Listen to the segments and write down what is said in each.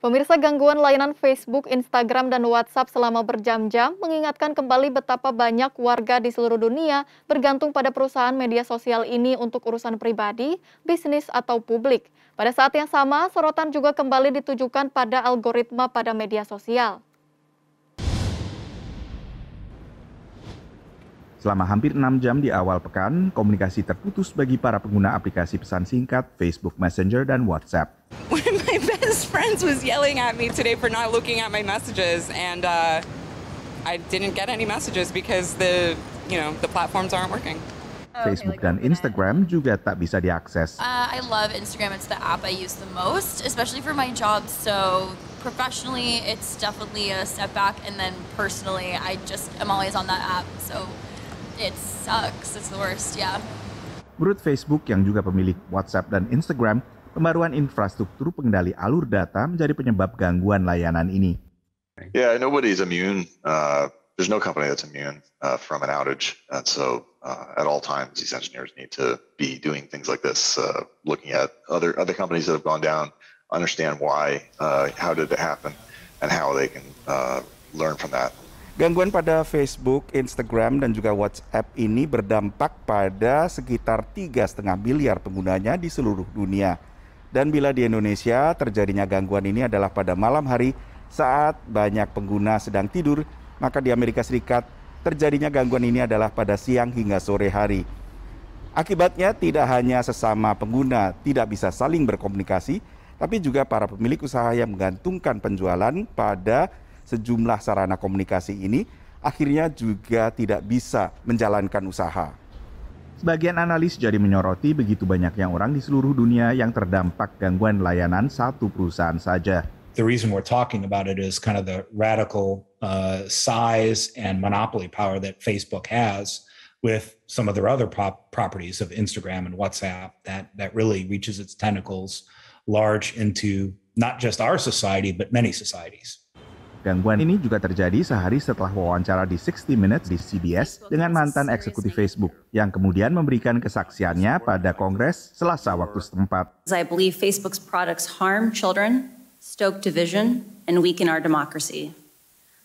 Pemirsa gangguan layanan Facebook, Instagram, dan WhatsApp selama berjam-jam mengingatkan kembali betapa banyak warga di seluruh dunia bergantung pada perusahaan media sosial ini untuk urusan pribadi, bisnis, atau publik. Pada saat yang sama, sorotan juga kembali ditujukan pada algoritma pada media sosial. Selama hampir enam jam di awal pekan, komunikasi terputus bagi para pengguna aplikasi pesan singkat, Facebook Messenger, dan WhatsApp. one of my best friends was yelling at me today for not looking at my messages, and uh, I didn't get any messages because the you know the platforms aren't working. Oh, Facebook dan Instagram juga tak bisa diakses. Uh, I love Instagram. It's the app I use the most, especially for my job. So professionally, it's definitely a step back, and then personally, I just am always on that app. So it sucks. It's the worst. Yeah. Menurut Facebook yang juga pemilik WhatsApp dan Instagram, pembaruan infrastruktur pengendali alur data menjadi penyebab gangguan layanan ini. Yeah, nobody is immune. Uh, there's no company that's immune uh, from an outage, and so uh, at all times, these engineers need to be doing things like this, uh, looking at other other companies that have gone down, understand why, uh, how did it happen, and how they can uh, learn from that. Gangguan pada Facebook, Instagram, dan juga WhatsApp ini berdampak pada sekitar 3,5 miliar penggunanya di seluruh dunia. Dan bila di Indonesia terjadinya gangguan ini adalah pada malam hari saat banyak pengguna sedang tidur, maka di Amerika Serikat terjadinya gangguan ini adalah pada siang hingga sore hari. Akibatnya tidak hanya sesama pengguna tidak bisa saling berkomunikasi, tapi juga para pemilik usaha yang menggantungkan penjualan pada sejumlah sarana komunikasi ini akhirnya juga tidak bisa menjalankan usaha. Sebagian analis jadi menyoroti begitu banyaknya orang di seluruh dunia yang terdampak gangguan layanan satu perusahaan saja. The reason we're talking about it is kind of the radical uh, size and monopoly power that Facebook has with some of their other prop properties of Instagram and WhatsApp that that really reaches its tentacles large into not just our society but many societies. Gangguan ini juga terjadi sehari setelah wawancara di 60 Minutes di CBS dengan mantan eksekutif Facebook yang kemudian memberikan kesaksiannya pada Kongres Selasa waktu setempat. I believe Facebook's products harm children, stoke division, and weaken our democracy.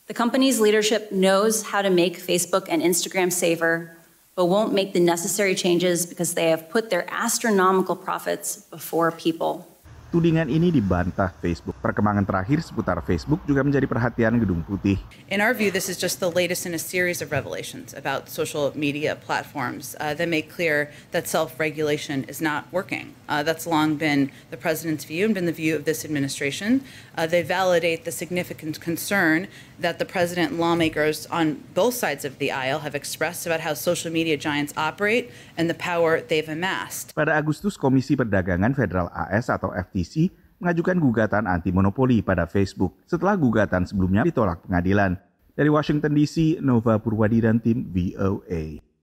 The company's leadership knows how to make Facebook and Instagram safer, but won't make the necessary changes because they have put their astronomical profits before people. Tudingan ini dibantah Facebook. Perkembangan terakhir seputar Facebook juga menjadi perhatian Gedung Putih. In our view, this is just the latest in a series of revelations about social media platforms uh, that make clear that self-regulation is not working. Uh, that's long been the president's view and been the view of this administration. Uh, they validate the significant concern that the president and lawmakers on both sides of the aisle have expressed about how social media giants operate and the power they've amassed. Pada Agustus, Komisi Perdagangan Federal AS atau FTC FTC mengajukan gugatan anti monopoli pada Facebook setelah gugatan sebelumnya ditolak pengadilan. Dari Washington DC, Nova Purwadi dan tim VOA.